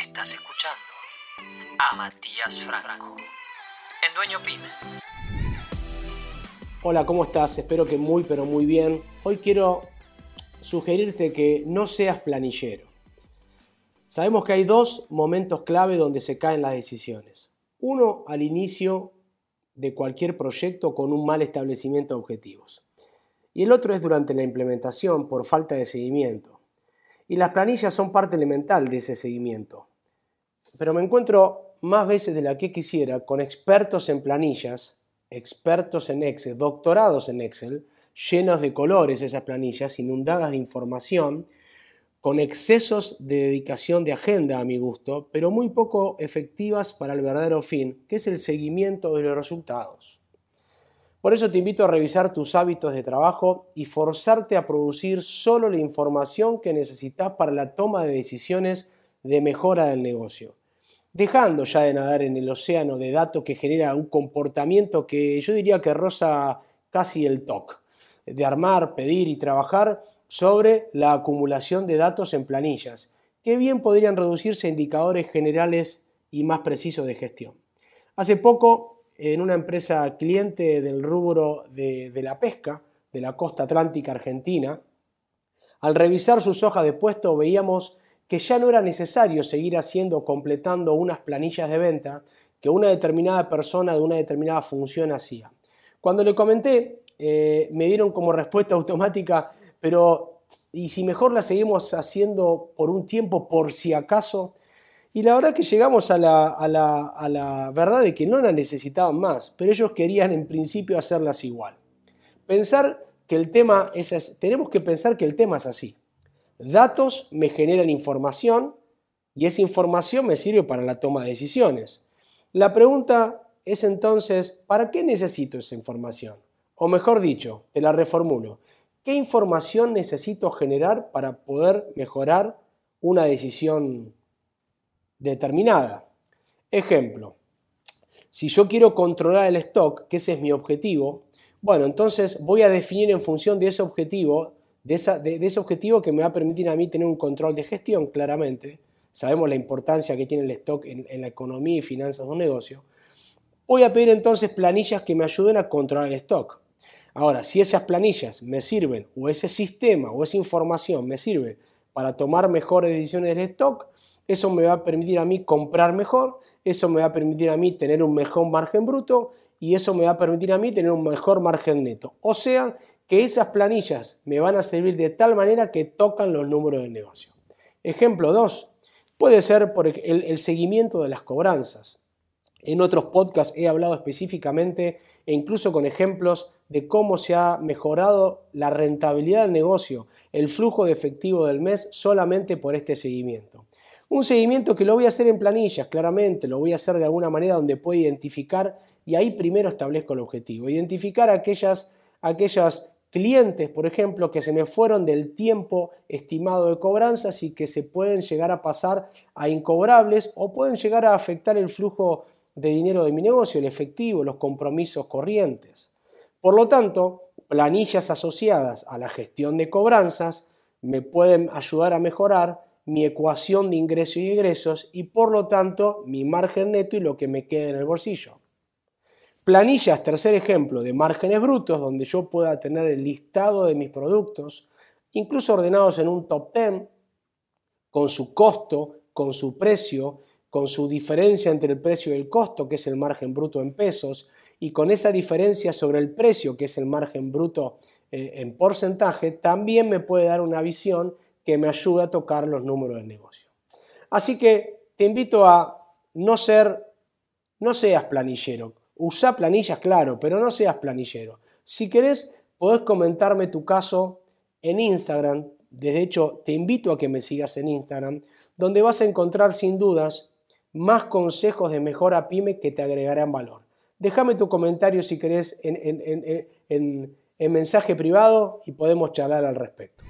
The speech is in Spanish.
Estás escuchando a Matías Franco el Dueño Pyme. Hola, ¿cómo estás? Espero que muy, pero muy bien. Hoy quiero sugerirte que no seas planillero. Sabemos que hay dos momentos clave donde se caen las decisiones. Uno, al inicio de cualquier proyecto con un mal establecimiento de objetivos. Y el otro es durante la implementación por falta de seguimiento y las planillas son parte elemental de ese seguimiento. Pero me encuentro más veces de la que quisiera con expertos en planillas, expertos en Excel, doctorados en Excel, llenos de colores esas planillas, inundadas de información, con excesos de dedicación de agenda a mi gusto, pero muy poco efectivas para el verdadero fin, que es el seguimiento de los resultados. Por eso te invito a revisar tus hábitos de trabajo y forzarte a producir solo la información que necesitas para la toma de decisiones de mejora del negocio. Dejando ya de nadar en el océano de datos que genera un comportamiento que yo diría que roza casi el TOC, de armar, pedir y trabajar sobre la acumulación de datos en planillas, que bien podrían reducirse a indicadores generales y más precisos de gestión. Hace poco en una empresa cliente del rubro de, la pesca de la costa atlántica argentina. Al revisar sus hojas de puesto veíamos que ya no era necesario seguir haciendo, completando unas planillas de venta que una determinada persona de una determinada función hacía. Cuando le comenté, eh, me dieron como respuesta automática, pero ¿y si mejor la seguimos haciendo por un tiempo por si acaso? Y la verdad que llegamos a la, verdad de que no la necesitaban más, pero ellos querían en principio hacerlas igual. Pensar que el tema es tenemos que pensar que el tema es así. Datos me generan información y esa información me sirve para la toma de decisiones. La pregunta es entonces, ¿para qué necesito esa información? O mejor dicho, te la reformulo, ¿qué información necesito generar para poder mejorar una decisión determinada. Ejemplo, si yo quiero controlar el stock, que ese es mi objetivo, bueno, entonces voy a definir en función de ese objetivo, de, ese objetivo que me va a permitir a mí tener un control de gestión, claramente. Sabemos la importancia que tiene el stock en, en la economía y finanzas de un negocio. Voy a pedir entonces planillas que me ayuden a controlar el stock. Ahora, si esas planillas me sirven, o ese sistema, o esa información me sirve para tomar mejores decisiones del stock, eso me va a permitir a mí comprar mejor, eso me va a permitir a mí tener un mejor margen bruto y eso me va a permitir a mí tener un mejor margen neto. O sea, que esas planillas me van a servir de tal manera que tocan los números del negocio. Ejemplo 2. Puede ser por el, el seguimiento de las cobranzas. En otros podcasts he hablado específicamente e incluso con ejemplos de cómo se ha mejorado la rentabilidad del negocio, el flujo de efectivo del mes solamente por este seguimiento. Un seguimiento que lo voy a hacer en planillas, claramente, lo voy a hacer de alguna manera donde pueda identificar y ahí primero establezco el objetivo. Identificar aquellas, aquellas clientes, por ejemplo, que se me fueron del tiempo estimado de cobranzas y que se pueden llegar a pasar a incobrables o pueden llegar a afectar el flujo de dinero de mi negocio, el efectivo, los compromisos corrientes. Por lo tanto, planillas asociadas a la gestión de cobranzas me pueden ayudar a mejorar mi ecuación de ingresos y egresos y por lo tanto mi margen neto y lo que me queda en el bolsillo. Planillas, tercer ejemplo, de márgenes brutos donde yo pueda tener el listado de mis productos, incluso ordenados en un top 10, con su costo, con su precio, con su diferencia entre el precio y el costo, que es el margen bruto en pesos, y con esa diferencia sobre el precio, que es el margen bruto eh, en porcentaje, también me puede dar una visión que me ayuda a tocar los números del negocio. Así que te invito a no ser, no seas planillero. Usa planillas, claro, pero no seas planillero. Si querés, podés comentarme tu caso en Instagram. De hecho, te invito a que me sigas en Instagram, donde vas a encontrar sin dudas más consejos de mejora pyme que te agregarán valor. Déjame tu comentario si querés en mensaje privado y podemos charlar al respecto.